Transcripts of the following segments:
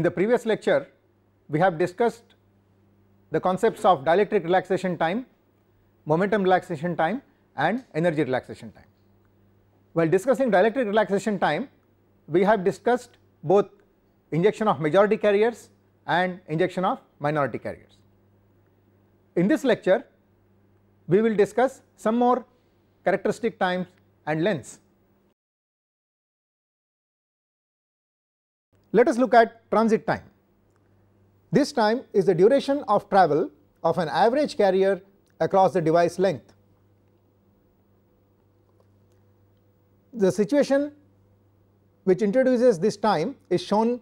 In the previous lecture, we have discussed the concepts of dielectric relaxation time, momentum relaxation time and energy relaxation time. While discussing dielectric relaxation time, we have discussed both injection of majority carriers and injection of minority carriers. In this lecture, we will discuss some more characteristic times and lengths Let us look at transit time. This time is the duration of travel of an average carrier across the device length. The situation which introduces this time is shown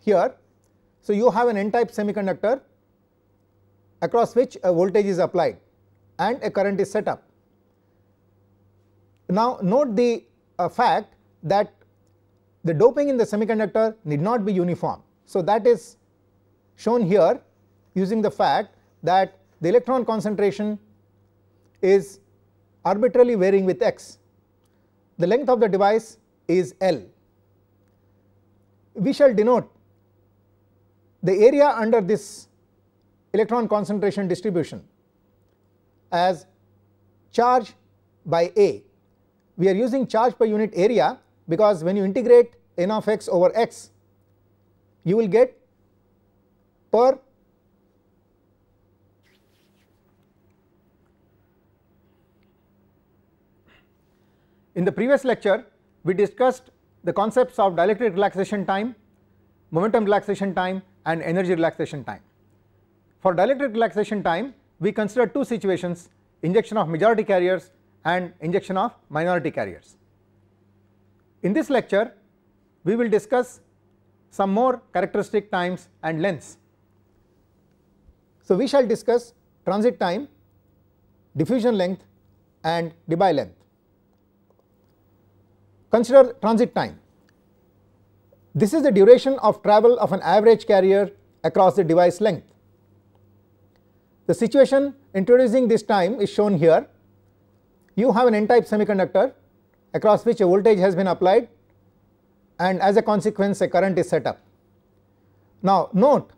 here. So, you have an n type semiconductor across which a voltage is applied and a current is set up. Now, note the uh, fact that the doping in the semiconductor need not be uniform. So, that is shown here using the fact that the electron concentration is arbitrarily varying with x. The length of the device is L. We shall denote the area under this electron concentration distribution as charge by A. We are using charge per unit area because when you integrate n of x over x you will get per In the previous lecture we discussed the concepts of dielectric relaxation time, momentum relaxation time and energy relaxation time. For dielectric relaxation time we consider two situations injection of majority carriers and injection of minority carriers. In this lecture we will discuss some more characteristic times and lengths. So, we shall discuss transit time, diffusion length and Debye length. Consider transit time. This is the duration of travel of an average carrier across the device length. The situation introducing this time is shown here. You have an n-type semiconductor across which a voltage has been applied and as a consequence a current is set up. Now note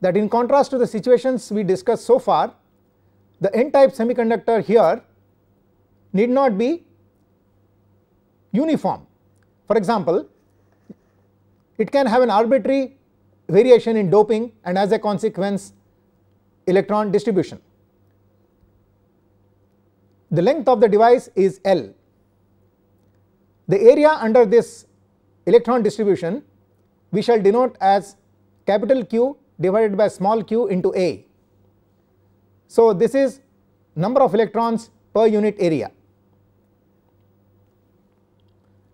that in contrast to the situations we discussed so far, the n type semiconductor here need not be uniform. For example, it can have an arbitrary variation in doping and as a consequence electron distribution. The length of the device is L. The area under this electron distribution we shall denote as capital Q divided by small q into A. So this is number of electrons per unit area.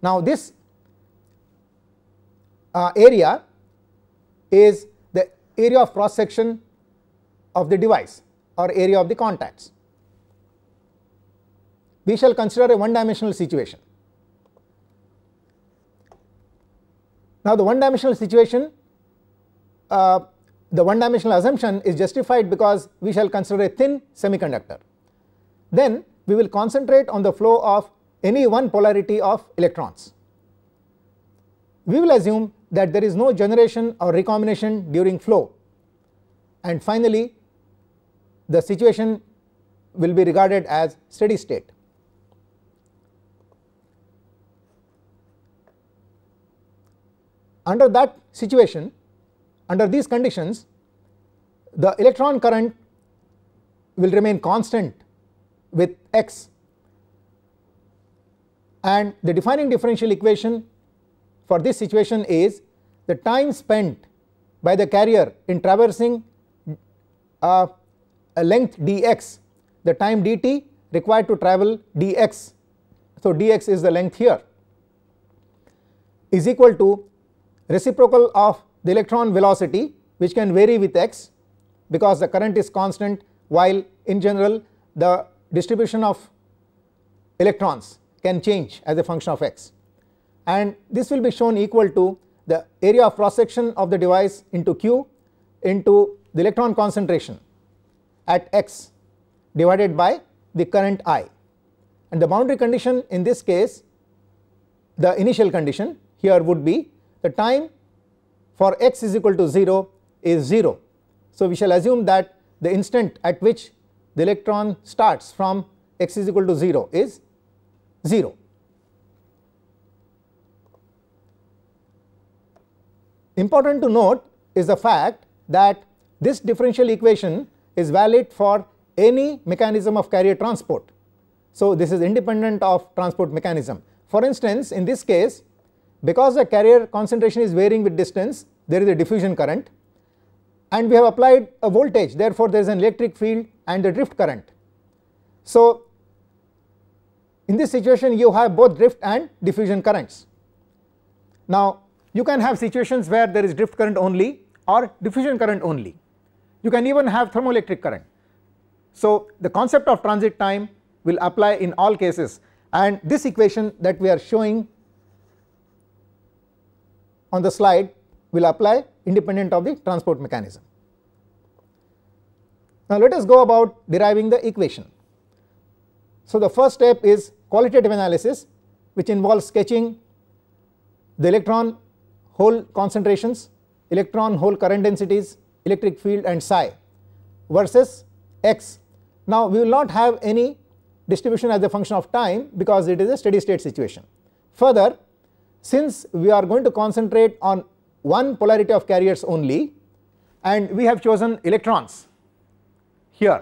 Now this uh, area is the area of cross section of the device or area of the contacts. We shall consider a one dimensional situation. Now the one dimensional situation uh, the one dimensional assumption is justified because we shall consider a thin semiconductor. Then we will concentrate on the flow of any one polarity of electrons. We will assume that there is no generation or recombination during flow and finally the situation will be regarded as steady state. under that situation under these conditions the electron current will remain constant with x and the defining differential equation for this situation is the time spent by the carrier in traversing uh, a length dx the time dt required to travel dx. So, dx is the length here is equal to reciprocal of the electron velocity which can vary with x because the current is constant while in general the distribution of electrons can change as a function of x and this will be shown equal to the area of cross section of the device into q into the electron concentration at x divided by the current i and the boundary condition in this case the initial condition here would be the time for x is equal to 0 is 0. So, we shall assume that the instant at which the electron starts from x is equal to 0 is 0. Important to note is the fact that this differential equation is valid for any mechanism of carrier transport. So, this is independent of transport mechanism. For instance, in this case because the carrier concentration is varying with distance there is a diffusion current and we have applied a voltage therefore there is an electric field and a drift current. So in this situation you have both drift and diffusion currents. Now you can have situations where there is drift current only or diffusion current only you can even have thermoelectric current. So the concept of transit time will apply in all cases and this equation that we are showing on the slide will apply independent of the transport mechanism. Now, let us go about deriving the equation. So, the first step is qualitative analysis which involves sketching the electron hole concentrations, electron hole current densities, electric field and psi versus x. Now, we will not have any distribution as a function of time because it is a steady state situation. Further, since we are going to concentrate on one polarity of carriers only and we have chosen electrons here.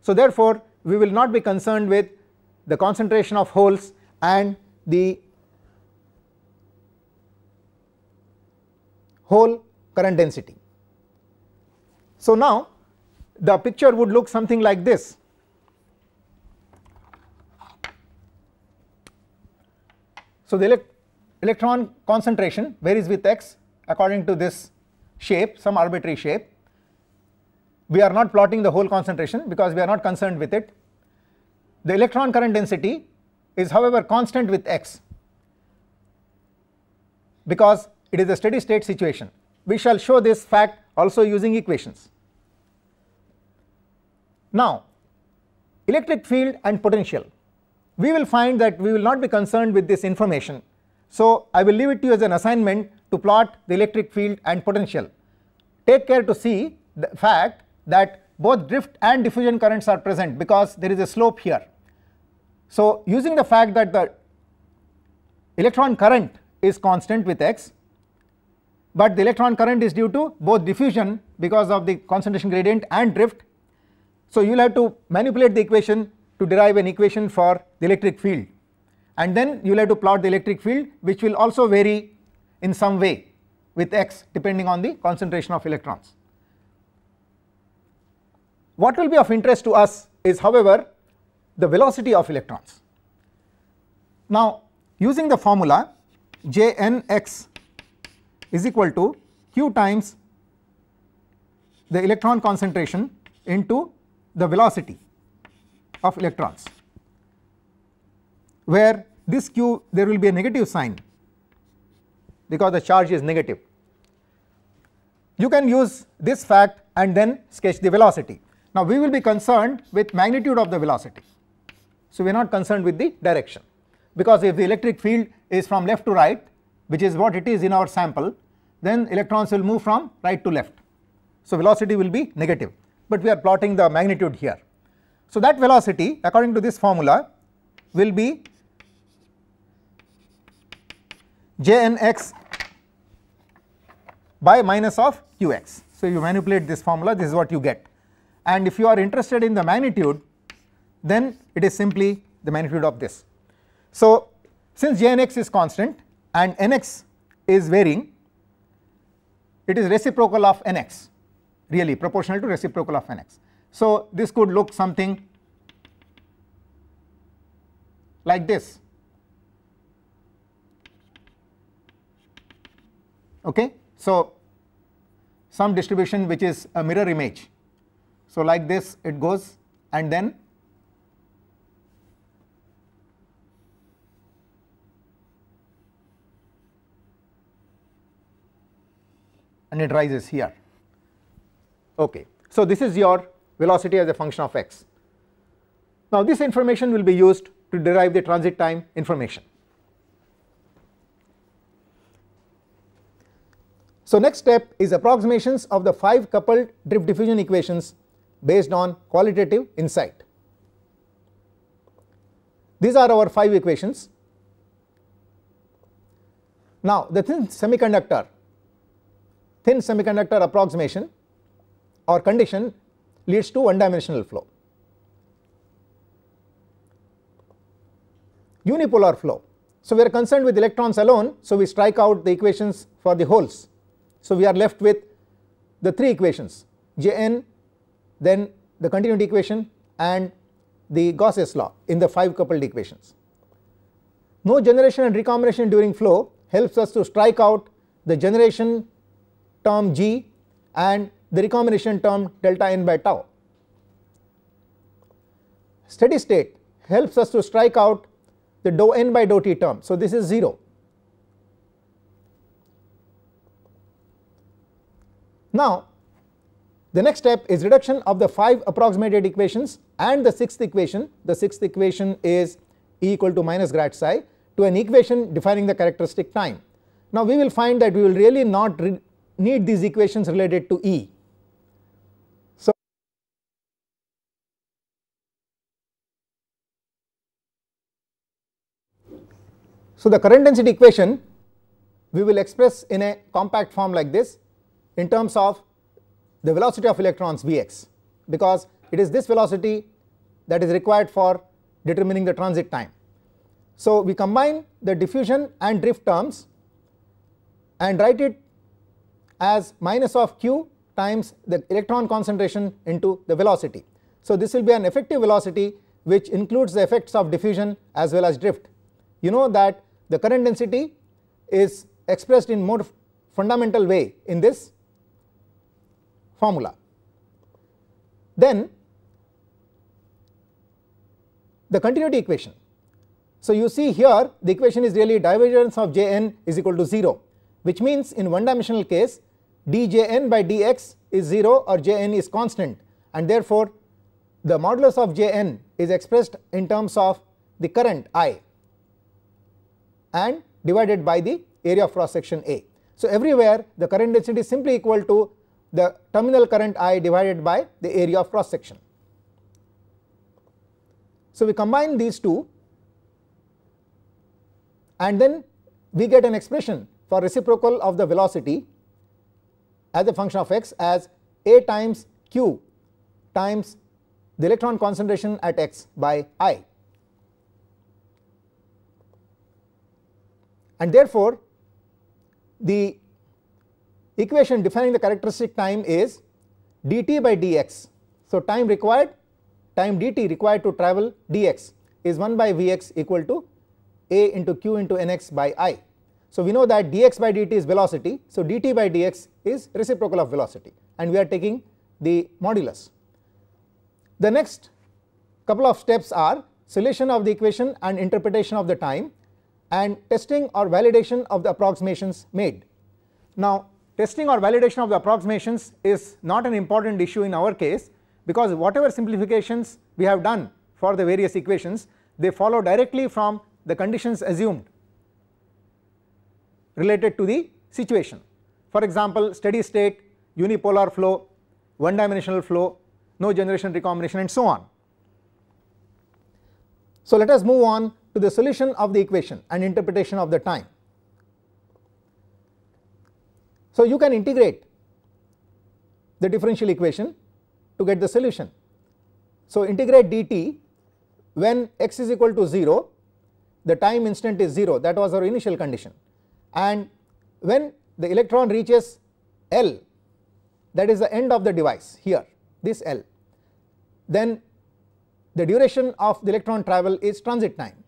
So therefore we will not be concerned with the concentration of holes and the whole current density. So now the picture would look something like this. So the electron concentration varies with x according to this shape, some arbitrary shape. We are not plotting the whole concentration because we are not concerned with it. The electron current density is however constant with x because it is a steady state situation. We shall show this fact also using equations. Now electric field and potential, we will find that we will not be concerned with this information so, I will leave it to you as an assignment to plot the electric field and potential. Take care to see the fact that both drift and diffusion currents are present because there is a slope here. So, using the fact that the electron current is constant with x, but the electron current is due to both diffusion because of the concentration gradient and drift. So, you will have to manipulate the equation to derive an equation for the electric field and then you will have to plot the electric field which will also vary in some way with x depending on the concentration of electrons. What will be of interest to us is however the velocity of electrons. Now using the formula Jnx is equal to q times the electron concentration into the velocity of electrons where this q there will be a negative sign because the charge is negative. You can use this fact and then sketch the velocity. Now we will be concerned with magnitude of the velocity. So we are not concerned with the direction because if the electric field is from left to right which is what it is in our sample then electrons will move from right to left. So velocity will be negative but we are plotting the magnitude here. So that velocity according to this formula will be jnx by minus of qx. So, you manipulate this formula this is what you get and if you are interested in the magnitude then it is simply the magnitude of this. So, since jnx is constant and nx is varying it is reciprocal of nx really proportional to reciprocal of nx. So, this could look something like this okay. So some distribution which is a mirror image. So like this it goes and then and it rises here okay. So this is your velocity as a function of x. Now this information will be used to derive the transit time information. So next step is approximations of the 5 coupled drift diffusion equations based on qualitative insight. These are our 5 equations. Now the thin semiconductor, thin semiconductor approximation or condition leads to one dimensional flow. Unipolar flow, so we are concerned with electrons alone, so we strike out the equations for the holes so, we are left with the three equations Jn then the continuity equation and the Gauss's law in the 5 coupled equations. No generation and recombination during flow helps us to strike out the generation term G and the recombination term delta n by tau. Steady state helps us to strike out the dou n by dou t term. So, this is 0 Now the next step is reduction of the 5 approximated equations and the 6th equation. The 6th equation is E equal to minus grad psi to an equation defining the characteristic time. Now we will find that we will really not re need these equations related to E. So So the current density equation we will express in a compact form like this in terms of the velocity of electrons Vx because it is this velocity that is required for determining the transit time. So, we combine the diffusion and drift terms and write it as minus of q times the electron concentration into the velocity. So, this will be an effective velocity which includes the effects of diffusion as well as drift. You know that the current density is expressed in more fundamental way in this formula. Then the continuity equation. So, you see here the equation is really divergence of j n is equal to 0 which means in one dimensional case djn by dx is 0 or jn is constant and therefore the modulus of jn is expressed in terms of the current i and divided by the area of cross section A. So, everywhere the current density is simply equal to the terminal current I divided by the area of cross section. So, we combine these two and then we get an expression for reciprocal of the velocity as a function of x as a times q times the electron concentration at x by i. And therefore, the equation defining the characteristic time is dt by dx. So, time required time dt required to travel dx is 1 by vx equal to a into q into nx by i. So, we know that dx by dt is velocity. So, dt by dx is reciprocal of velocity and we are taking the modulus. The next couple of steps are solution of the equation and interpretation of the time and testing or validation of the approximations made. Now, testing or validation of the approximations is not an important issue in our case because whatever simplifications we have done for the various equations they follow directly from the conditions assumed related to the situation. For example, steady state, unipolar flow, one dimensional flow, no generation recombination and so on. So, let us move on to the solution of the equation and interpretation of the time. So, you can integrate the differential equation to get the solution. So, integrate dt when x is equal to 0 the time instant is 0 that was our initial condition and when the electron reaches L that is the end of the device here this L then the duration of the electron travel is transit time.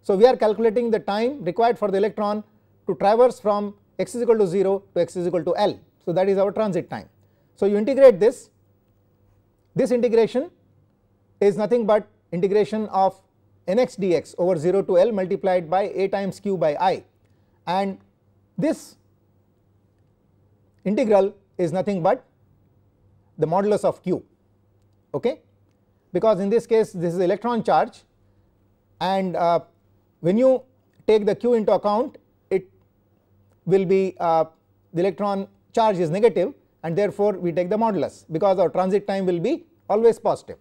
So, we are calculating the time required for the electron to traverse from x is equal to 0 to x is equal to L. So, that is our transit time. So, you integrate this, this integration is nothing but integration of nx dx over 0 to L multiplied by a times q by i and this integral is nothing but the modulus of q okay because in this case this is electron charge and uh, when you take the q into account will be uh, the electron charge is negative and therefore we take the modulus because our transit time will be always positive.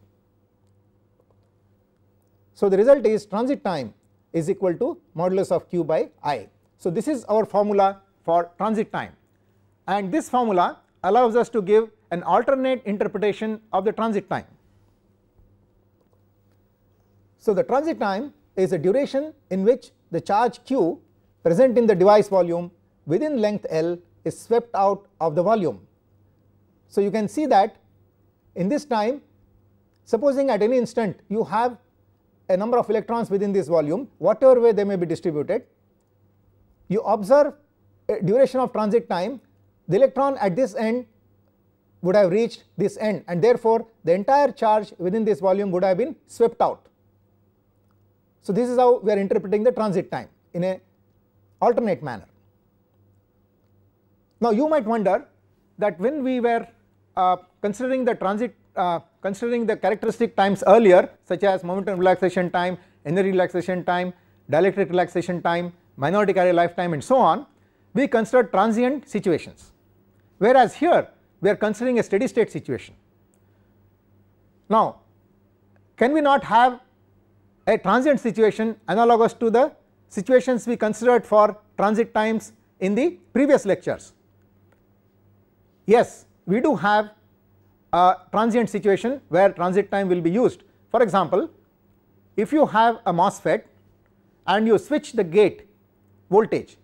So the result is transit time is equal to modulus of q by i. So this is our formula for transit time and this formula allows us to give an alternate interpretation of the transit time. So the transit time is a duration in which the charge q present in the device volume within length L is swept out of the volume. So, you can see that in this time supposing at any instant you have a number of electrons within this volume whatever way they may be distributed you observe duration of transit time the electron at this end would have reached this end and therefore, the entire charge within this volume would have been swept out. So, this is how we are interpreting the transit time in a alternate manner. Now you might wonder that when we were uh, considering the transit uh, considering the characteristic times earlier such as momentum relaxation time, energy relaxation time, dielectric relaxation time, minoritic array lifetime and so on, we considered transient situations. Whereas here we are considering a steady state situation. Now can we not have a transient situation analogous to the situations we considered for transit times in the previous lectures yes we do have a transient situation where transit time will be used. For example, if you have a MOSFET and you switch the gate voltage,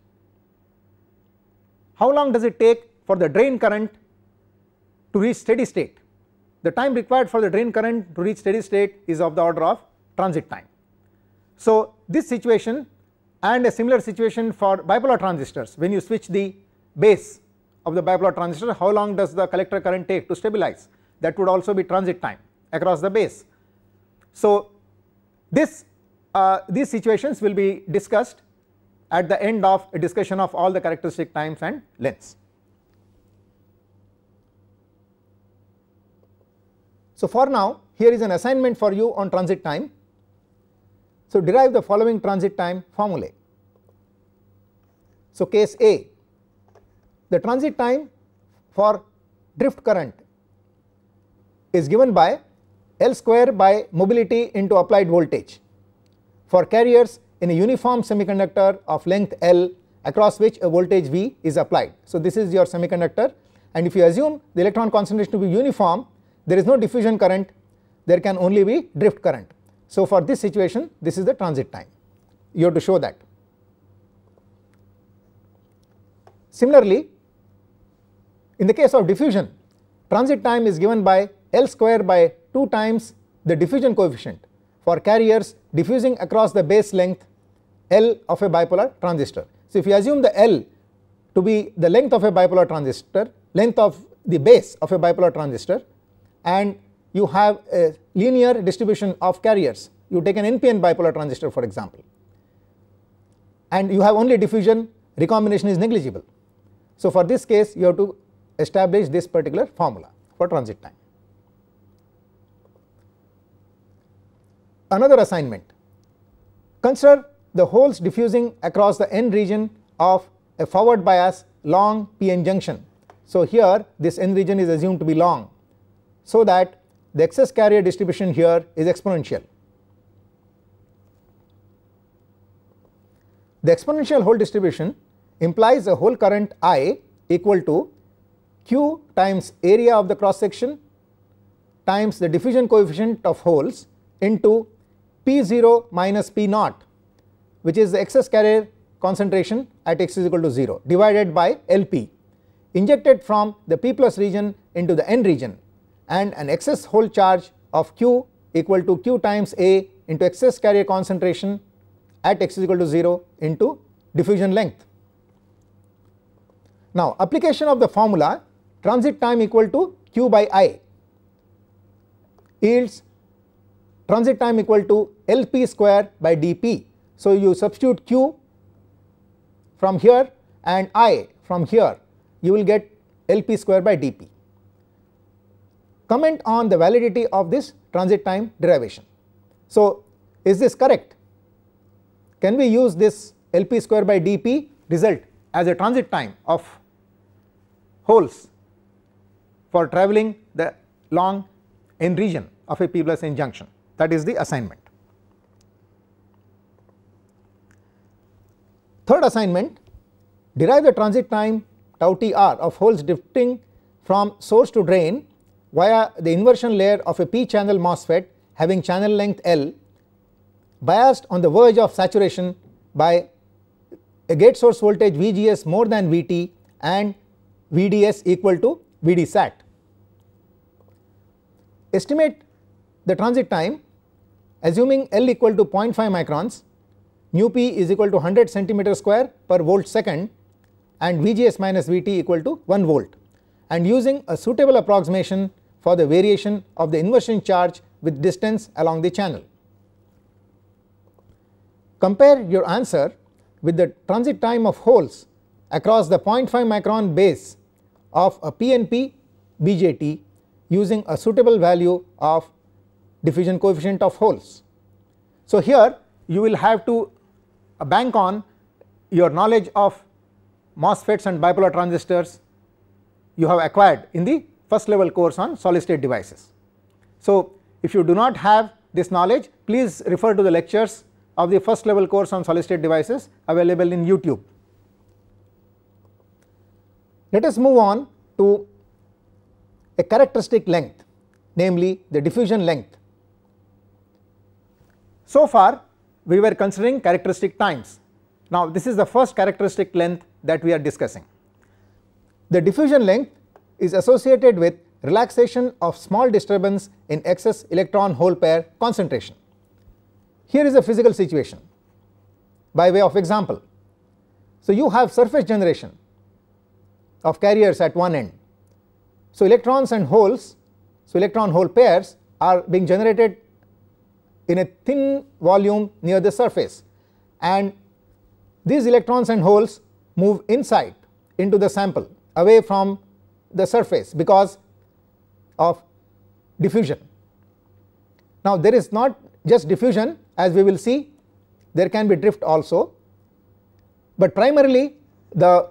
how long does it take for the drain current to reach steady state? The time required for the drain current to reach steady state is of the order of transit time. So, this situation and a similar situation for bipolar transistors when you switch the base of the bipolar transistor, how long does the collector current take to stabilize? That would also be transit time across the base. So, this, uh, these situations will be discussed at the end of a discussion of all the characteristic times and lengths. So, for now here is an assignment for you on transit time. So, derive the following transit time formulae. So, case A the transit time for drift current is given by L square by mobility into applied voltage for carriers in a uniform semiconductor of length L across which a voltage V is applied. So, this is your semiconductor and if you assume the electron concentration to be uniform there is no diffusion current there can only be drift current. So, for this situation this is the transit time you have to show that. Similarly, in the case of diffusion, transit time is given by L square by 2 times the diffusion coefficient for carriers diffusing across the base length L of a bipolar transistor. So, if you assume the L to be the length of a bipolar transistor, length of the base of a bipolar transistor and you have a linear distribution of carriers, you take an NPN bipolar transistor for example and you have only diffusion, recombination is negligible. So, for this case you have to establish this particular formula for transit time. Another assignment, consider the holes diffusing across the n region of a forward bias long PN junction. So, here this n region is assumed to be long, so that the excess carrier distribution here is exponential. The exponential hole distribution implies a hole current I equal to q times area of the cross section times the diffusion coefficient of holes into p0 minus p0 which is the excess carrier concentration at x is equal to 0 divided by LP injected from the p plus region into the n region and an excess hole charge of q equal to q times a into excess carrier concentration at x is equal to 0 into diffusion length. Now application of the formula transit time equal to q by i yields transit time equal to lp square by dp. So, you substitute q from here and i from here you will get lp square by dp. Comment on the validity of this transit time derivation. So, is this correct? Can we use this lp square by dp result as a transit time of holes for travelling the long n region of a p plus n junction that is the assignment. Third assignment derive the transit time tau t r of holes drifting from source to drain via the inversion layer of a p channel MOSFET having channel length L biased on the verge of saturation by a gate source voltage VGS more than VT and VDS equal to VD sat. Estimate the transit time assuming L equal to 0.5 microns, nu p is equal to 100 centimeter square per volt second and Vgs minus Vt equal to 1 volt and using a suitable approximation for the variation of the inversion charge with distance along the channel. Compare your answer with the transit time of holes across the 0.5 micron base of a PNP BJT using a suitable value of diffusion coefficient of holes. So, here you will have to uh, bank on your knowledge of MOSFETs and bipolar transistors you have acquired in the first level course on solid state devices. So, if you do not have this knowledge please refer to the lectures of the first level course on solid state devices available in YouTube let us move on to a characteristic length namely the diffusion length. So far we were considering characteristic times. Now this is the first characteristic length that we are discussing. The diffusion length is associated with relaxation of small disturbance in excess electron hole pair concentration. Here is a physical situation by way of example. So you have surface generation of carriers at one end. So, electrons and holes, so electron hole pairs are being generated in a thin volume near the surface and these electrons and holes move inside into the sample away from the surface because of diffusion. Now, there is not just diffusion as we will see there can be drift also, but primarily the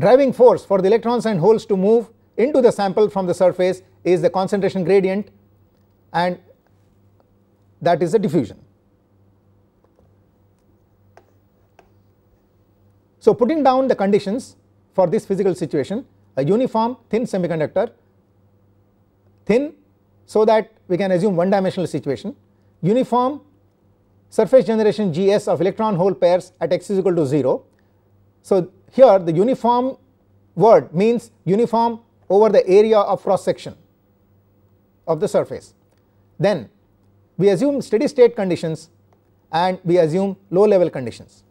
driving force for the electrons and holes to move into the sample from the surface is the concentration gradient and that is the diffusion. So, putting down the conditions for this physical situation a uniform thin semiconductor thin so that we can assume one dimensional situation uniform surface generation Gs of electron hole pairs at x is equal to 0. So, here the uniform word means uniform over the area of cross section of the surface. Then we assume steady state conditions and we assume low level conditions.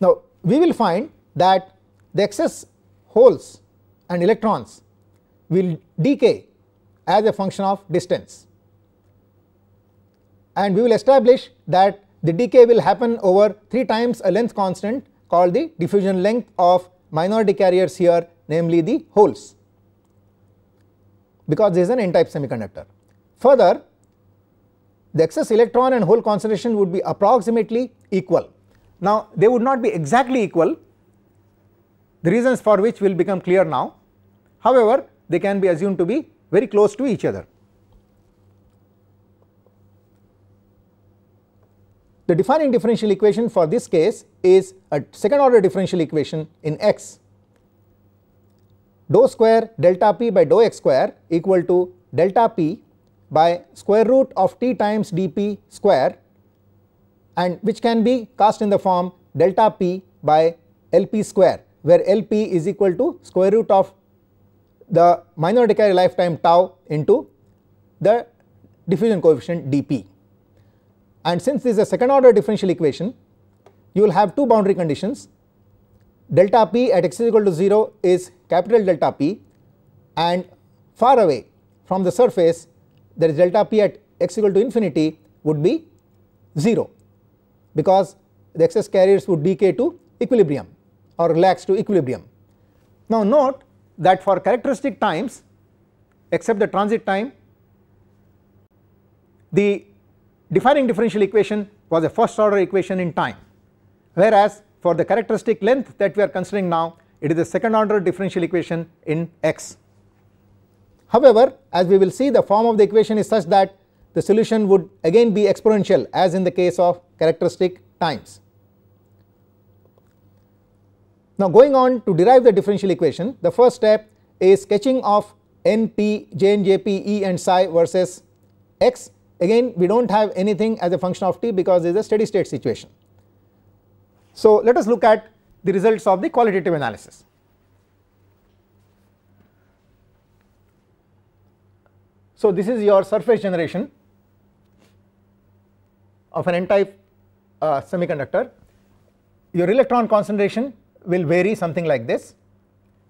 Now we will find that the excess holes and electrons will decay as a function of distance and we will establish that the decay will happen over 3 times a length constant called the diffusion length of minority carriers here namely the holes because this is an n-type semiconductor. Further the excess electron and hole concentration would be approximately equal. Now they would not be exactly equal the reasons for which will become clear now however they can be assumed to be very close to each other. The defining differential equation for this case is a second order differential equation in x. Dou square delta p by dou x square equal to delta p by square root of t times dp square and which can be cast in the form delta p by lp square where lp is equal to square root of the minor decay lifetime tau into the diffusion coefficient dp and since this is a second order differential equation you will have two boundary conditions delta p at x is equal to 0 is capital delta p and far away from the surface there is delta p at x equal to infinity would be 0 because the excess carriers would decay to equilibrium or relax to equilibrium. Now note that for characteristic times except the transit time the defining differential equation was a first order equation in time whereas for the characteristic length that we are considering now it is a second order differential equation in x. However as we will see the form of the equation is such that the solution would again be exponential as in the case of characteristic times. Now going on to derive the differential equation the first step is sketching of n, p, j and j, p, e and psi versus x Again, we do not have anything as a function of t because it is a steady state situation. So, let us look at the results of the qualitative analysis. So, this is your surface generation of an n-type uh, semiconductor. Your electron concentration will vary something like this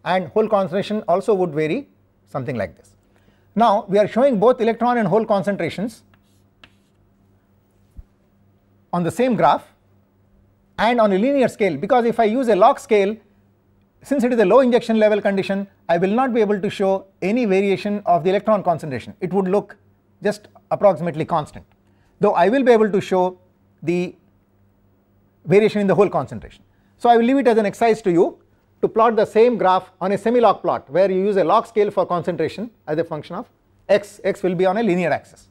and hole concentration also would vary something like this. Now, we are showing both electron and hole concentrations on the same graph and on a linear scale because if I use a log scale since it is a low injection level condition I will not be able to show any variation of the electron concentration it would look just approximately constant though I will be able to show the variation in the whole concentration. So I will leave it as an exercise to you to plot the same graph on a semi-log plot where you use a log scale for concentration as a function of x, x will be on a linear axis.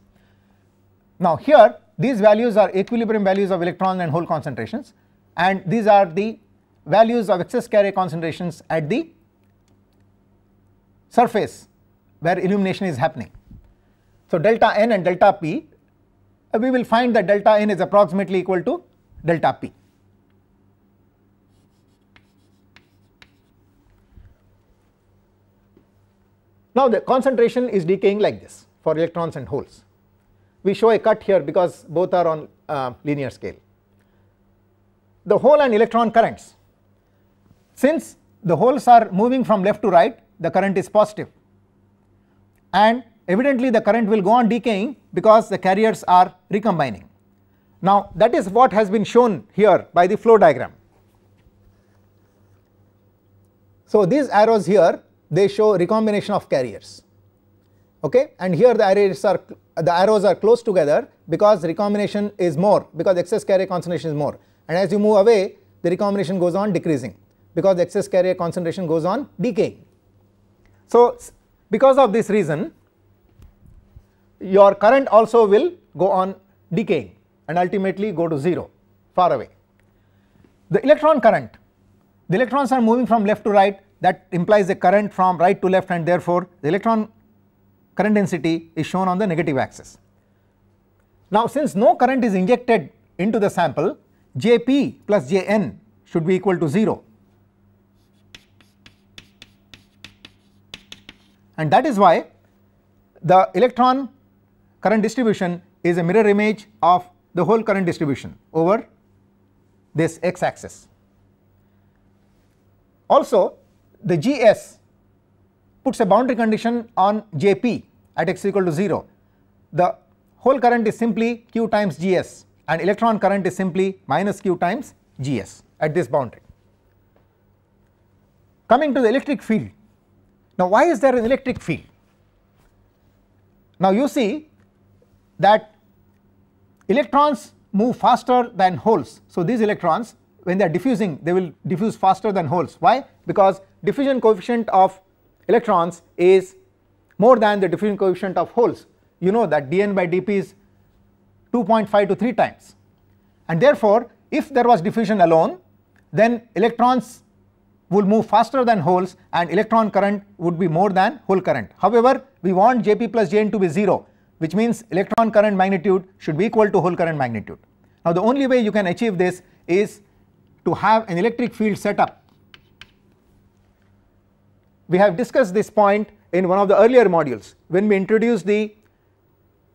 Now here these values are equilibrium values of electron and hole concentrations and these are the values of excess carrier concentrations at the surface where illumination is happening. So, delta n and delta p uh, we will find that delta n is approximately equal to delta p. Now, the concentration is decaying like this for electrons and holes we show a cut here because both are on uh, linear scale. The hole and electron currents since the holes are moving from left to right the current is positive and evidently the current will go on decaying because the carriers are recombining. Now that is what has been shown here by the flow diagram. So these arrows here they show recombination of carriers okay and here the arrays are the arrows are close together because recombination is more because excess carrier concentration is more and as you move away the recombination goes on decreasing because excess carrier concentration goes on decaying. So because of this reason your current also will go on decaying and ultimately go to 0 far away. The electron current, the electrons are moving from left to right that implies the current from right to left and therefore the electron current density is shown on the negative axis. Now since no current is injected into the sample Jp plus Jn should be equal to 0 and that is why the electron current distribution is a mirror image of the whole current distribution over this x axis. Also the Gs puts a boundary condition on Jp at x equal to 0. The whole current is simply q times Gs and electron current is simply minus q times Gs at this boundary. Coming to the electric field. Now why is there an electric field? Now you see that electrons move faster than holes. So these electrons when they are diffusing they will diffuse faster than holes. Why? Because diffusion coefficient of electrons is more than the diffusion coefficient of holes. You know that dN by dP is 2.5 to 3 times and therefore if there was diffusion alone then electrons will move faster than holes and electron current would be more than hole current. However, we want Jp plus Jn to be 0 which means electron current magnitude should be equal to hole current magnitude. Now the only way you can achieve this is to have an electric field set up we have discussed this point in one of the earlier modules when we introduced the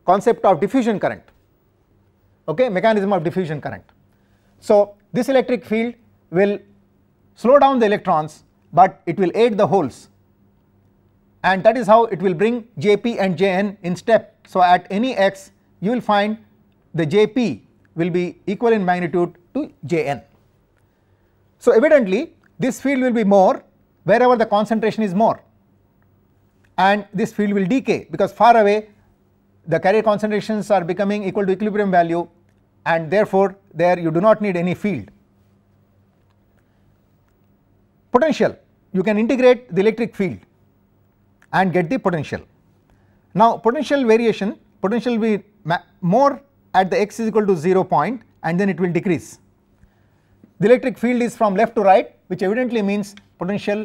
concept of diffusion current, okay, mechanism of diffusion current. So this electric field will slow down the electrons but it will aid the holes and that is how it will bring Jp and Jn in step. So at any x you will find the Jp will be equal in magnitude to Jn. So evidently this field will be more wherever the concentration is more and this field will decay because far away the carrier concentrations are becoming equal to equilibrium value and therefore there you do not need any field. Potential you can integrate the electric field and get the potential. Now potential variation potential will be more at the x is equal to 0 point and then it will decrease. The electric field is from left to right which evidently means potential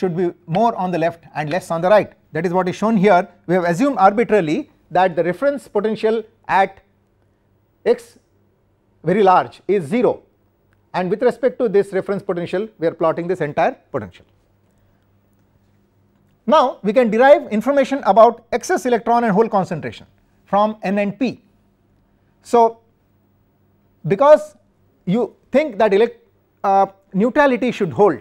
should be more on the left and less on the right that is what is shown here we have assumed arbitrarily that the reference potential at x very large is 0 and with respect to this reference potential we are plotting this entire potential. Now we can derive information about excess electron and hole concentration from n and p. So because you think that uh, neutrality should hold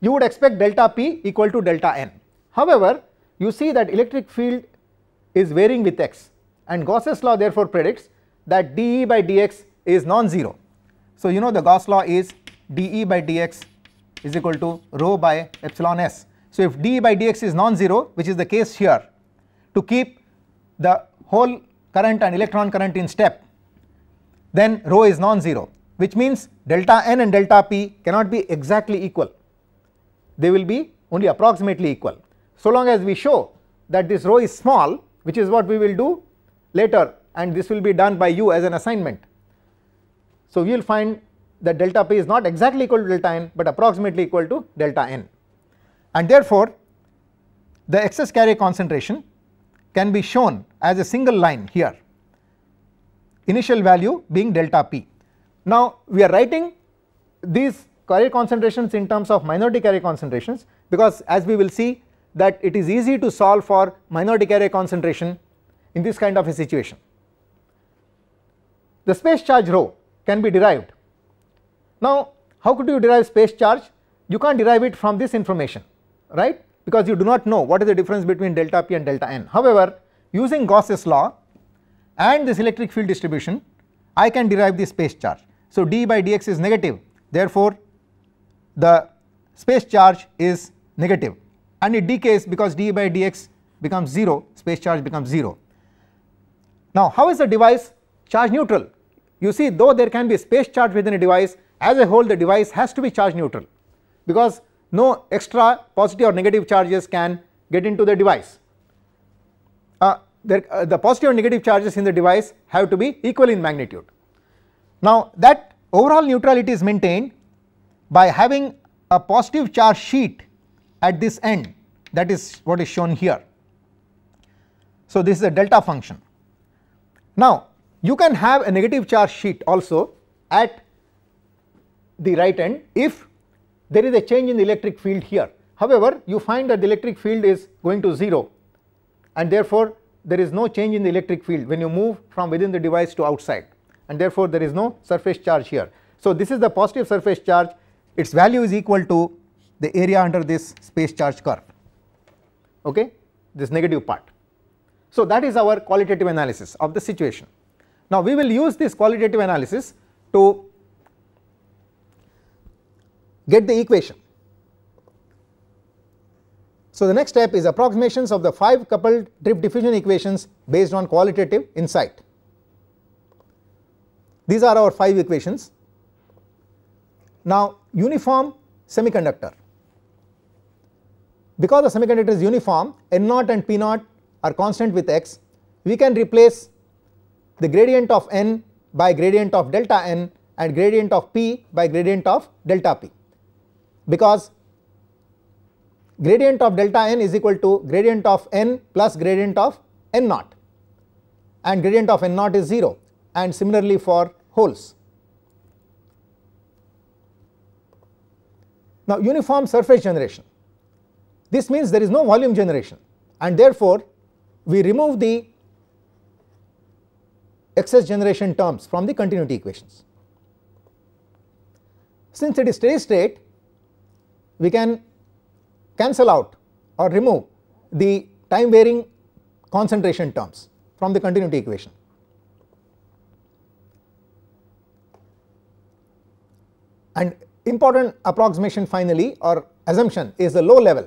you would expect delta p equal to delta n. However, you see that electric field is varying with x and Gauss's law therefore predicts that dE by dx is non-zero. So, you know the Gauss law is dE by dx is equal to rho by epsilon s. So, if dE by dx is non-zero which is the case here to keep the whole current and electron current in step then rho is non-zero which means delta n and delta p cannot be exactly equal, they will be only approximately equal. So long as we show that this rho is small which is what we will do later and this will be done by you as an assignment. So we will find that delta p is not exactly equal to delta n but approximately equal to delta n and therefore the excess carrier concentration can be shown as a single line here initial value being delta p now we are writing these carrier concentrations in terms of minority carrier concentrations because as we will see that it is easy to solve for minority carrier concentration in this kind of a situation. The space charge rho can be derived. Now how could you derive space charge? You can't derive it from this information right because you do not know what is the difference between delta p and delta n. However, using Gauss's law and this electric field distribution I can derive the space charge. So, d by dx is negative therefore, the space charge is negative and it decays because d by dx becomes 0 space charge becomes 0. Now how is the device charge neutral? You see though there can be space charge within a device as a whole the device has to be charge neutral because no extra positive or negative charges can get into the device. Uh, there, uh, the positive negative charges in the device have to be equal in magnitude now that overall neutrality is maintained by having a positive charge sheet at this end that is what is shown here. So this is a delta function. Now you can have a negative charge sheet also at the right end if there is a change in the electric field here. However, you find that the electric field is going to 0 and therefore there is no change in the electric field when you move from within the device to outside and therefore there is no surface charge here. So this is the positive surface charge its value is equal to the area under this space charge curve okay this negative part. So that is our qualitative analysis of the situation. Now we will use this qualitative analysis to get the equation. So the next step is approximations of the 5 coupled drift diffusion equations based on qualitative insight. These are our 5 equations. Now uniform semiconductor. Because the semiconductor is uniform N naught and P naught are constant with x we can replace the gradient of n by gradient of delta n and gradient of p by gradient of delta p because gradient of delta n is equal to gradient of n plus gradient of n naught and gradient of n naught is 0 and similarly for holes. Now, uniform surface generation. This means there is no volume generation and therefore, we remove the excess generation terms from the continuity equations. Since it is steady state, we can cancel out or remove the time varying concentration terms from the continuity equation. And important approximation finally or assumption is the low level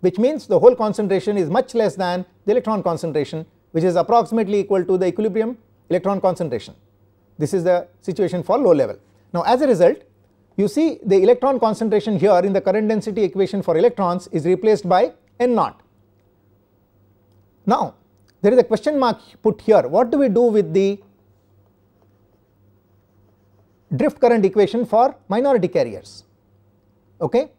which means the whole concentration is much less than the electron concentration which is approximately equal to the equilibrium electron concentration. This is the situation for low level. Now as a result you see the electron concentration here in the current density equation for electrons is replaced by n naught. Now there is a question mark put here what do we do with the drift current equation for minority carriers. Okay.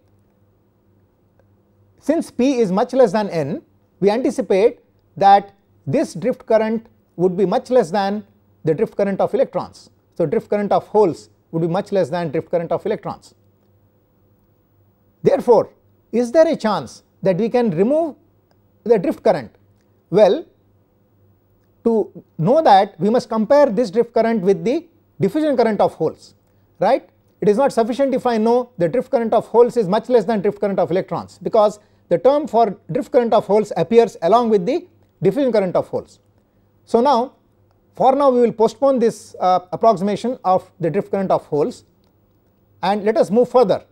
Since P is much less than N, we anticipate that this drift current would be much less than the drift current of electrons. So, drift current of holes would be much less than drift current of electrons. Therefore, is there a chance that we can remove the drift current? Well, to know that we must compare this drift current with the diffusion current of holes, right. It is not sufficient if I know the drift current of holes is much less than drift current of electrons because the term for drift current of holes appears along with the diffusion current of holes. So now for now we will postpone this uh, approximation of the drift current of holes and let us move further.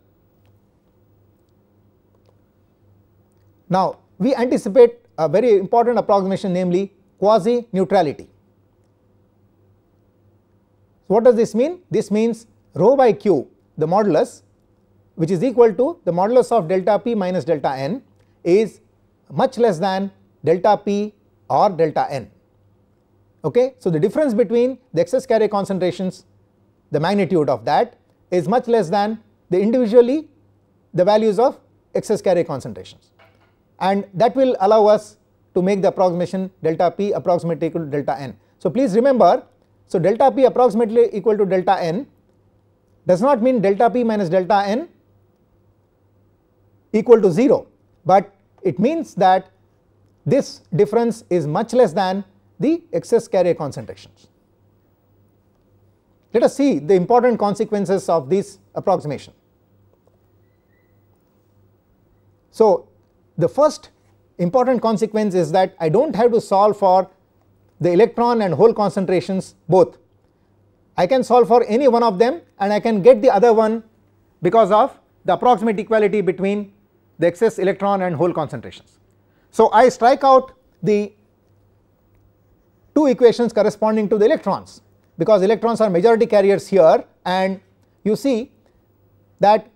Now we anticipate a very important approximation namely quasi neutrality. So what does this mean? This means rho by q the modulus which is equal to the modulus of delta p minus delta n is much less than delta p or delta n. Okay. So, the difference between the excess carrier concentrations the magnitude of that is much less than the individually the values of excess carrier concentrations and that will allow us to make the approximation delta p approximately equal to delta n. So, please remember so, delta p approximately equal to delta n does not mean delta p minus delta n equal to 0, but it means that this difference is much less than the excess carrier concentrations. Let us see the important consequences of this approximation. So, the first important consequence is that I do not have to solve for the electron and hole concentrations both. I can solve for any one of them and I can get the other one because of the approximate equality between the excess electron and hole concentrations. So I strike out the two equations corresponding to the electrons because electrons are majority carriers here and you see that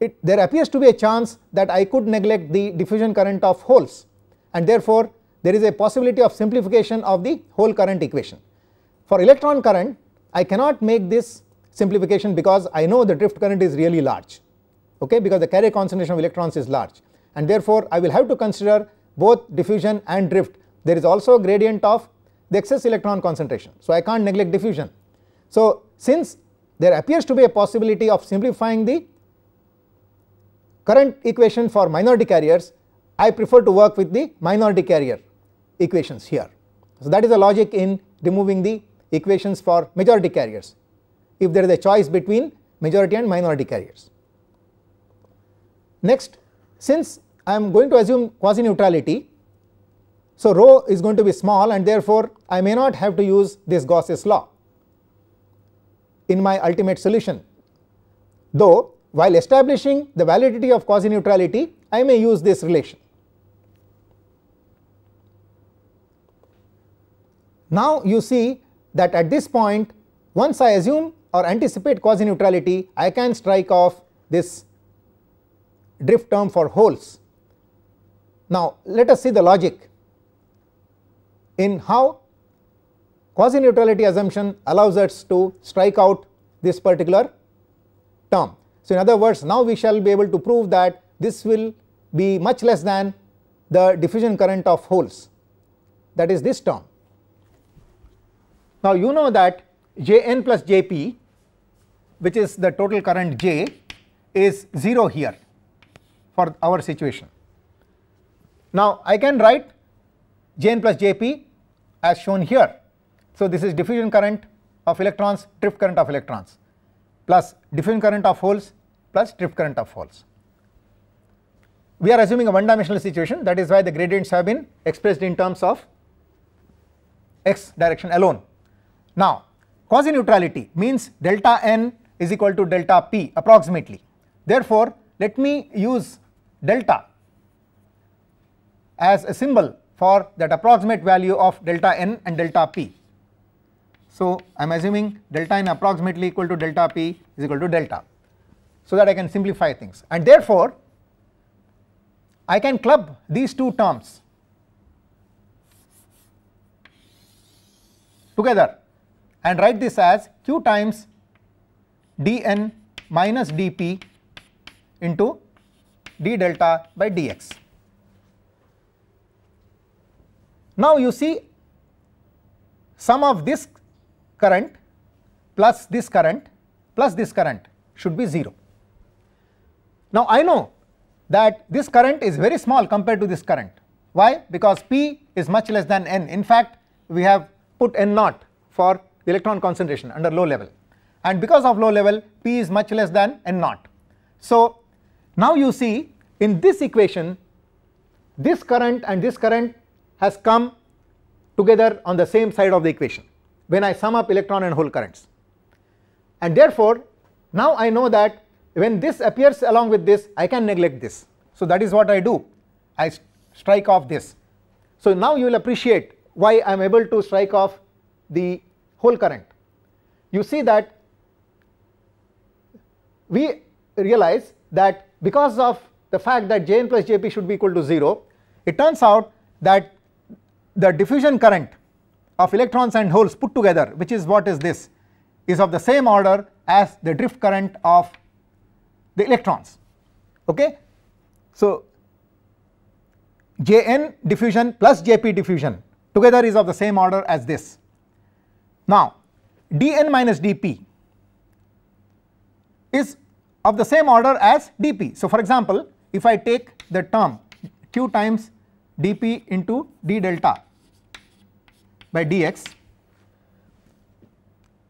it, there appears to be a chance that I could neglect the diffusion current of holes and therefore there is a possibility of simplification of the whole current equation. For electron current I cannot make this simplification because I know the drift current is really large okay because the carrier concentration of electrons is large and therefore I will have to consider both diffusion and drift there is also a gradient of the excess electron concentration. So, I can't neglect diffusion. So, since there appears to be a possibility of simplifying the current equation for minority carriers I prefer to work with the minority carrier equations here. So, that is the logic in removing the equations for majority carriers if there is a choice between majority and minority carriers. Next since I am going to assume quasi neutrality so rho is going to be small and therefore I may not have to use this Gauss's law in my ultimate solution though while establishing the validity of quasi neutrality I may use this relation Now you see that at this point once I assume or anticipate quasi neutrality I can strike off this drift term for holes. Now let us see the logic in how quasi neutrality assumption allows us to strike out this particular term. So in other words now we shall be able to prove that this will be much less than the diffusion current of holes that is this term. Now, you know that J n plus J p which is the total current J is 0 here for our situation. Now, I can write J n plus J p as shown here. So, this is diffusion current of electrons drift current of electrons plus diffusion current of holes plus drift current of holes. We are assuming a one dimensional situation that is why the gradients have been expressed in terms of x direction alone now, quasi neutrality means delta n is equal to delta p approximately. Therefore, let me use delta as a symbol for that approximate value of delta n and delta p. So, I am assuming delta n approximately equal to delta p is equal to delta so that I can simplify things and therefore I can club these two terms together and write this as q times dn minus dp into d delta by dx. Now you see sum of this current plus this current plus this current should be 0. Now I know that this current is very small compared to this current. Why? Because P is much less than N. In fact, we have put N naught for electron concentration under low level and because of low level p is much less than n naught. So now you see in this equation this current and this current has come together on the same side of the equation when I sum up electron and hole currents and therefore now I know that when this appears along with this I can neglect this. So that is what I do I strike off this. So now you will appreciate why I am able to strike off the whole current. You see that we realize that because of the fact that Jn plus Jp should be equal to 0, it turns out that the diffusion current of electrons and holes put together which is what is this is of the same order as the drift current of the electrons okay. So Jn diffusion plus Jp diffusion together is of the same order as this now, dn minus dp is of the same order as dp. So, for example, if I take the term q times dp into d delta by dx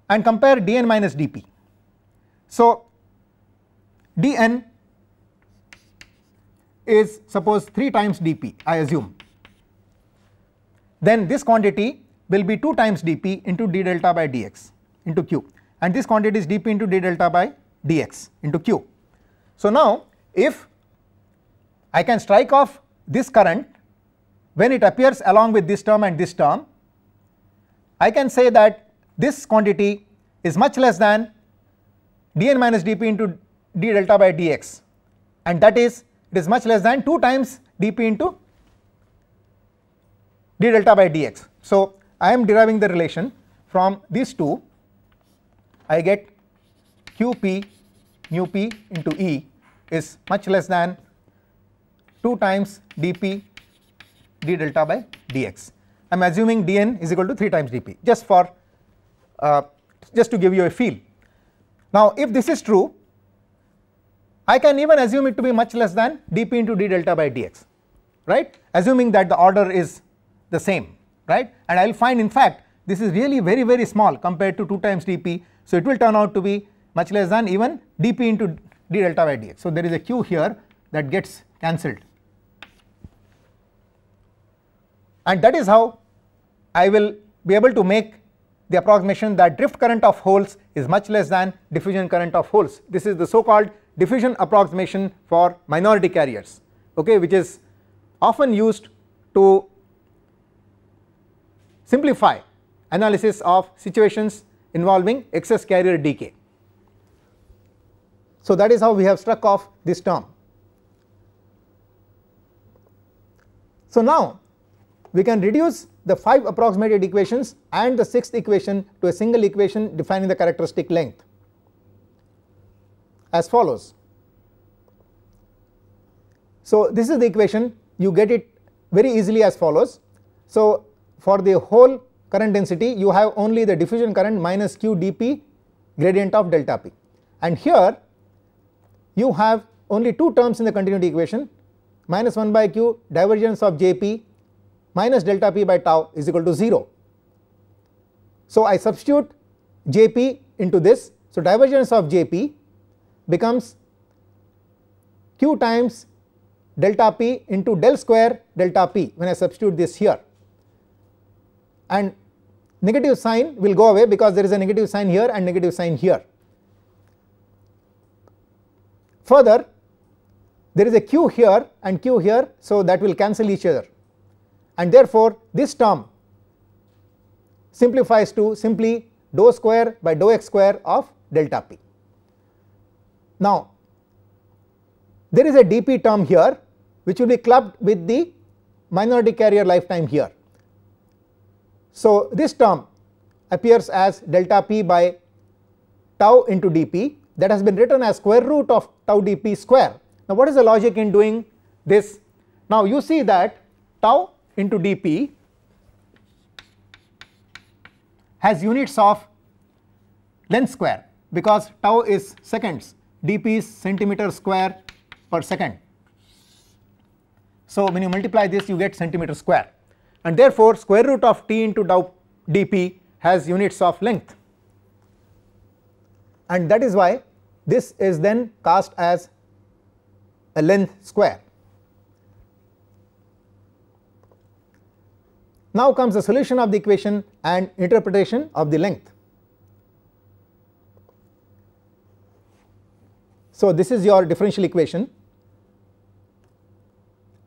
and compare dn minus dp. So, dn is suppose 3 times dp I assume. Then this quantity will be 2 times dp into d delta by dx into q and this quantity is dp into d delta by dx into q. So now if I can strike off this current when it appears along with this term and this term I can say that this quantity is much less than dn minus dp into d delta by dx and that is it is much less than 2 times dp into d delta by dx. So I am deriving the relation from these two I get qp mu p into E is much less than 2 times dp d delta by dx. I am assuming dn is equal to 3 times dp just for uh, just to give you a feel. Now if this is true I can even assume it to be much less than dp into d delta by dx right assuming that the order is the same right and I will find in fact this is really very very small compared to 2 times dp so it will turn out to be much less than even dp into d delta by dx. So there is a q here that gets cancelled and that is how I will be able to make the approximation that drift current of holes is much less than diffusion current of holes. This is the so called diffusion approximation for minority carriers okay which is often used to simplify analysis of situations involving excess carrier decay. So, that is how we have struck off this term. So, now we can reduce the 5 approximated equations and the 6th equation to a single equation defining the characteristic length as follows. So, this is the equation you get it very easily as follows. So, for the whole current density you have only the diffusion current minus q dp gradient of delta p and here you have only two terms in the continuity equation minus 1 by q divergence of jp minus delta p by tau is equal to 0. So, I substitute jp into this. So, divergence of jp becomes q times delta p into del square delta p when I substitute this here and negative sign will go away because there is a negative sign here and negative sign here. Further there is a q here and q here so that will cancel each other and therefore this term simplifies to simply dou square by dou x square of delta p. Now there is a dp term here which will be clubbed with the minority carrier lifetime here so, this term appears as delta p by tau into dp that has been written as square root of tau dp square. Now, what is the logic in doing this? Now, you see that tau into dp has units of length square because tau is seconds, dp is centimeter square per second. So, when you multiply this you get centimeter square and therefore square root of t into dou dp has units of length and that is why this is then cast as a length square. Now comes the solution of the equation and interpretation of the length. So this is your differential equation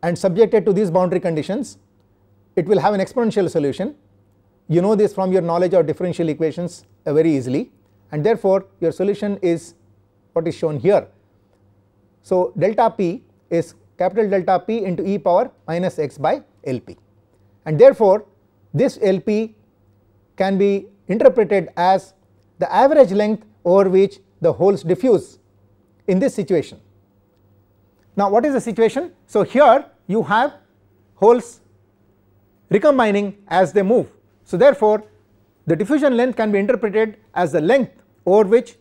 and subjected to these boundary conditions it will have an exponential solution. You know this from your knowledge of differential equations uh, very easily and therefore your solution is what is shown here. So delta p is capital delta p into e power minus x by LP and therefore this LP can be interpreted as the average length over which the holes diffuse in this situation. Now what is the situation? So here you have holes recombining as they move. So therefore the diffusion length can be interpreted as the length over which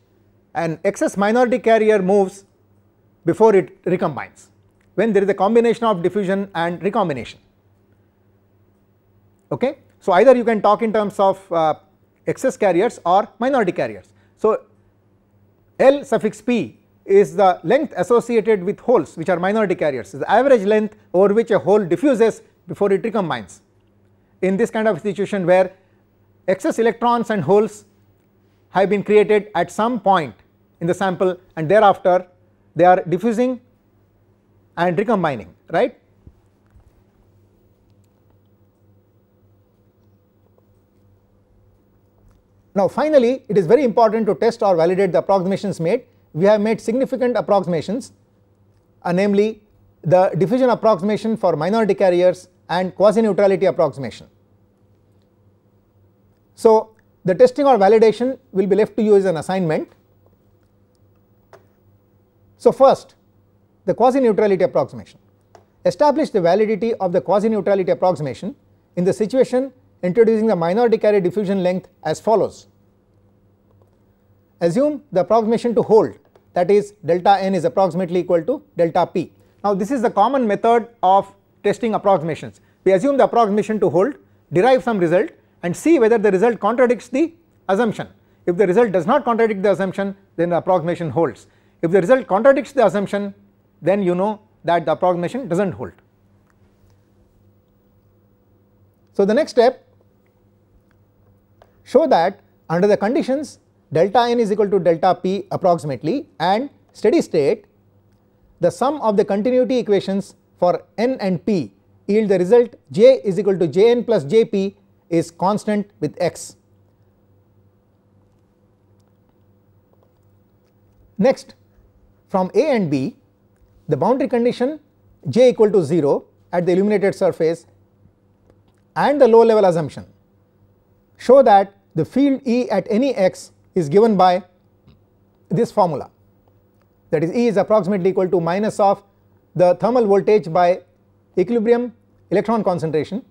an excess minority carrier moves before it recombines when there is a combination of diffusion and recombination okay. So either you can talk in terms of uh, excess carriers or minority carriers. So L suffix p is the length associated with holes which are minority carriers is the average length over which a hole diffuses before it recombines in this kind of situation where excess electrons and holes have been created at some point in the sample and thereafter they are diffusing and recombining right. Now finally it is very important to test or validate the approximations made we have made significant approximations uh, namely the diffusion approximation for minority carriers and quasi neutrality approximation. So, the testing or validation will be left to you as an assignment. So, first the quasi neutrality approximation establish the validity of the quasi neutrality approximation in the situation introducing the minority carrier diffusion length as follows. Assume the approximation to hold that is delta n is approximately equal to delta p. Now, this is the common method of testing approximations. We assume the approximation to hold, derive some result and see whether the result contradicts the assumption. If the result does not contradict the assumption then the approximation holds. If the result contradicts the assumption then you know that the approximation does not hold. So, the next step show that under the conditions delta n is equal to delta p approximately and steady state the sum of the continuity equations for n and p yield the result j is equal to jn plus jp is constant with x. Next from A and B the boundary condition j equal to 0 at the illuminated surface and the low level assumption show that the field E at any x is given by this formula that is E is approximately equal to minus of the thermal voltage by equilibrium electron concentration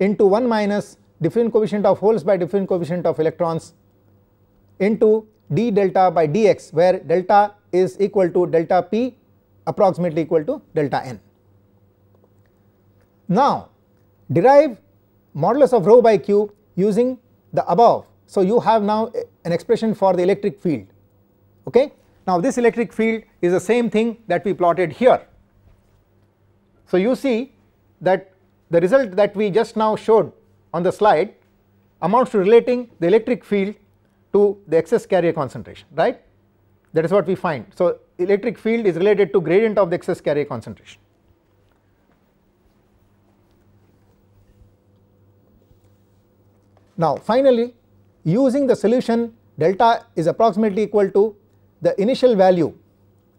into 1 minus diffusion coefficient of holes by diffusion coefficient of electrons into d delta by dx where delta is equal to delta p approximately equal to delta n. Now derive modulus of rho by q using the above. So you have now an expression for the electric field okay. Now this electric field is the same thing that we plotted here so, you see that the result that we just now showed on the slide amounts to relating the electric field to the excess carrier concentration right that is what we find. So, electric field is related to gradient of the excess carrier concentration. Now finally using the solution delta is approximately equal to the initial value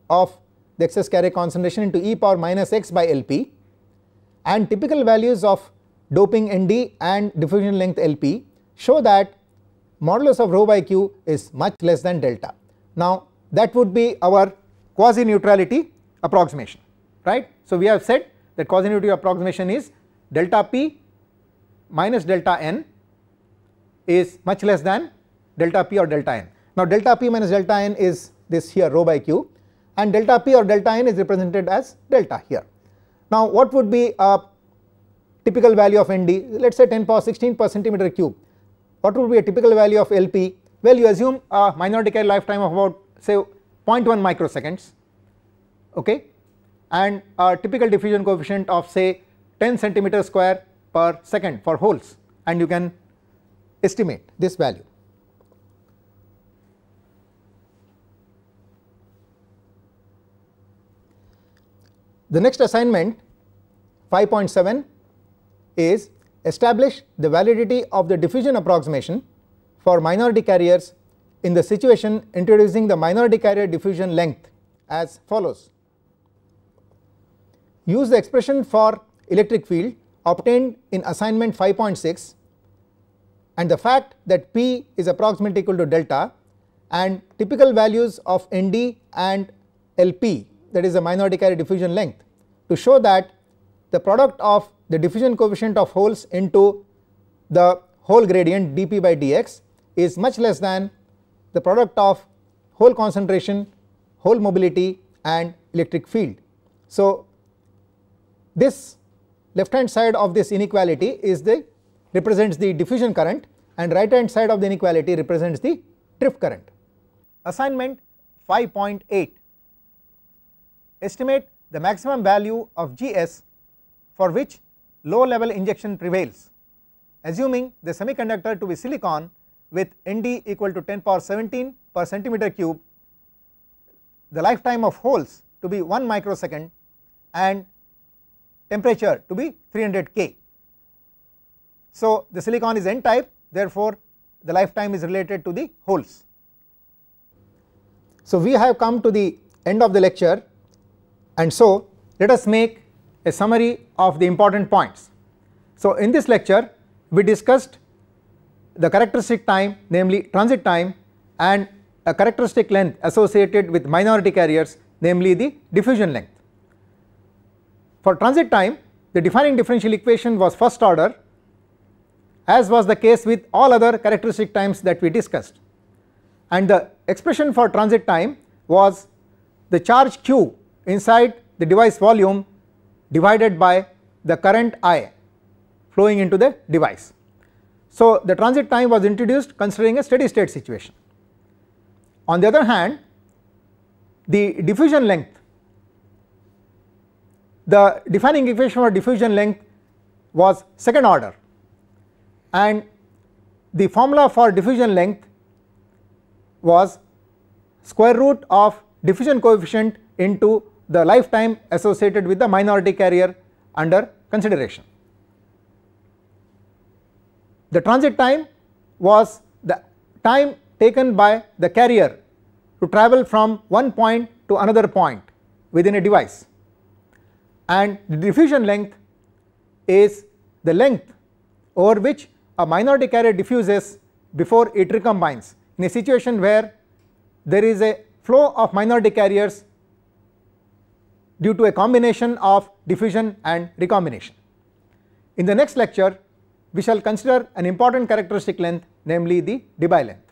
of the excess carrier concentration into e power minus x by LP and typical values of doping ND and diffusion length LP show that modulus of rho by q is much less than delta. Now that would be our quasi neutrality approximation right. So we have said that quasi neutrality approximation is delta p minus delta n is much less than delta p or delta n. Now delta p minus delta n is this here rho by q and delta p or delta n is represented as delta here. Now what would be a typical value of ND let us say 10 power 16 per centimeter cube what would be a typical value of LP well you assume a minor decay lifetime of about say 0.1 microseconds okay and a typical diffusion coefficient of say 10 centimeter square per second for holes and you can estimate this value. The next assignment 5.7 is establish the validity of the diffusion approximation for minority carriers in the situation introducing the minority carrier diffusion length as follows. Use the expression for electric field obtained in assignment 5.6 and the fact that P is approximately equal to delta and typical values of ND and LP that is the minority carrier diffusion length to show that the product of the diffusion coefficient of holes into the whole gradient dp by dx is much less than the product of hole concentration, hole mobility and electric field. So, this left hand side of this inequality is the represents the diffusion current and right hand side of the inequality represents the drift current. Assignment 5.8 estimate the maximum value of Gs for which low level injection prevails assuming the semiconductor to be silicon with Nd equal to 10 power 17 per centimeter cube the lifetime of holes to be 1 microsecond and temperature to be 300 K. So, the silicon is n type therefore, the lifetime is related to the holes. So, we have come to the end of the lecture and so let us make a summary of the important points. So in this lecture we discussed the characteristic time namely transit time and a characteristic length associated with minority carriers namely the diffusion length. For transit time the defining differential equation was first order as was the case with all other characteristic times that we discussed and the expression for transit time was the charge q inside the device volume divided by the current I flowing into the device. So, the transit time was introduced considering a steady state situation. On the other hand, the diffusion length, the defining equation for diffusion length was second order and the formula for diffusion length was square root of diffusion coefficient into the lifetime associated with the minority carrier under consideration. The transit time was the time taken by the carrier to travel from one point to another point within a device and the diffusion length is the length over which a minority carrier diffuses before it recombines in a situation where there is a flow of minority carriers due to a combination of diffusion and recombination. In the next lecture, we shall consider an important characteristic length namely the Debye length.